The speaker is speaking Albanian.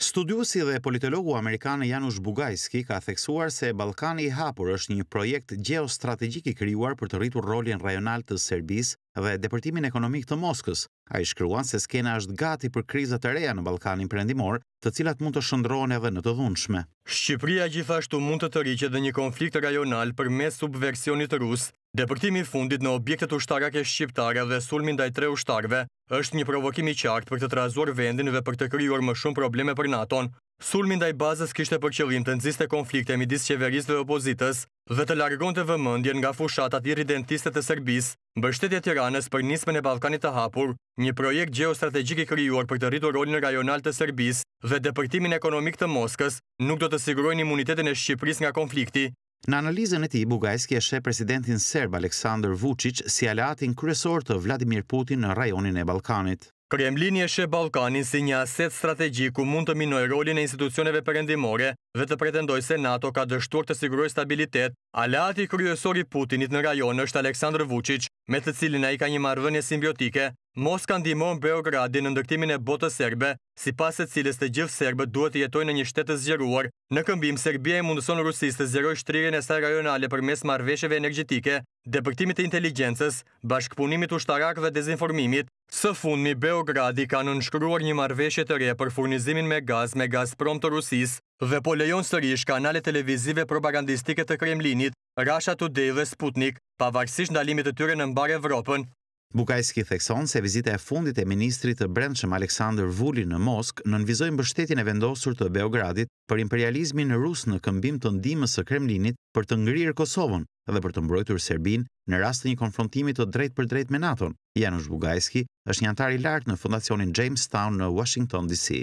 Studiusi dhe politologu amerikanë Janush Bugajski ka theksuar se Balkani i hapur është një projekt geostrategjik i krijuar për të rritur rolin rajonal të Serbisë dhe departimin ekonomik të Moskës. Ai shkruan se skena është gati për krizat e reja në Ballkanin Perëndimor, të cilat mund të shndrohen edhe në të dhunshme. Shqipëria gjithashtu mund të të rriqet në një konflikt rajonal përmes subversionit rus, Depërtimi fundit në objektet ushtarake shqiptare dhe sulmin daj tre ushtarve është një provokimi qartë për të trazuar vendin dhe për të kryuar më shumë probleme për nato Sulmin daj bazës kishte për qëllim të nëziste konflikte midis qeveris dhe opozitës dhe të largon të vëmëndjen nga fushatat i ridentiste të Serbis, bështetje tiranës për nismen e Balkanit të hapur, një projekt i kryuar për të rritur rolin rajonal të Serbis dhe depërtimin ekonomik të Moskës nuk do të sigurojnë imunitetin e Shqipëris nga konflikti, Në analizën e tij Bugajski e sheh presidentin serb Aleksandr Vučić si aleatin kryesor të Vladimir Putin në rajonin e Ballkanit. Kremlini e sheh Ballkanin si një aset strategjik mund të minojë rolin e institucioneve perëndimore dhe të pretendoj se NATO ka dështuar të sigurojë stabilitet. Aleati kryesor i Putinit në rajon është Aleksandr Vučić, me të cilin ai ka një marrëdhënie simbiotike Mos kanë ndimon Beogradi në ndërtimin e botës serbe, si paset cilës të gjithë serbe duhet të jetoj në një të zgjeruar. në këmbim Serbia i mundëson rusistë të zgjeroj shtrirën e saj rajonale për mes marveshjeve energjitike, depërtimit të inteligencës, bashkëpunimit ushtarak dhe dezinformimit, së fundmi Beogradi ka nënshkruar një marveshje të re për furnizimin me gaz me gaz prom të Rusis dhe po lejon sërish kanale televizive propagandistike të Kremlinit, Russia Today dhe Sputnik, pavarësisht ndalimit të tyre në mbar Evropën, Bukajski thekson se vizita e fundit e ministrit të brendshëm Aleksandr Vuli në Mosk në nënvizojnë bështetin e vendosur të Beogradit për imperializmi në Rus në këmbim të ndimës së Kremlinit për të ngrirë Kosovën dhe për të mbrojtur Serbin në rast një konfrontimit të drejt për drejt me Naton. Janush Bugajski është një antari lartë në fundacionin Jamestown në Washington, D.C.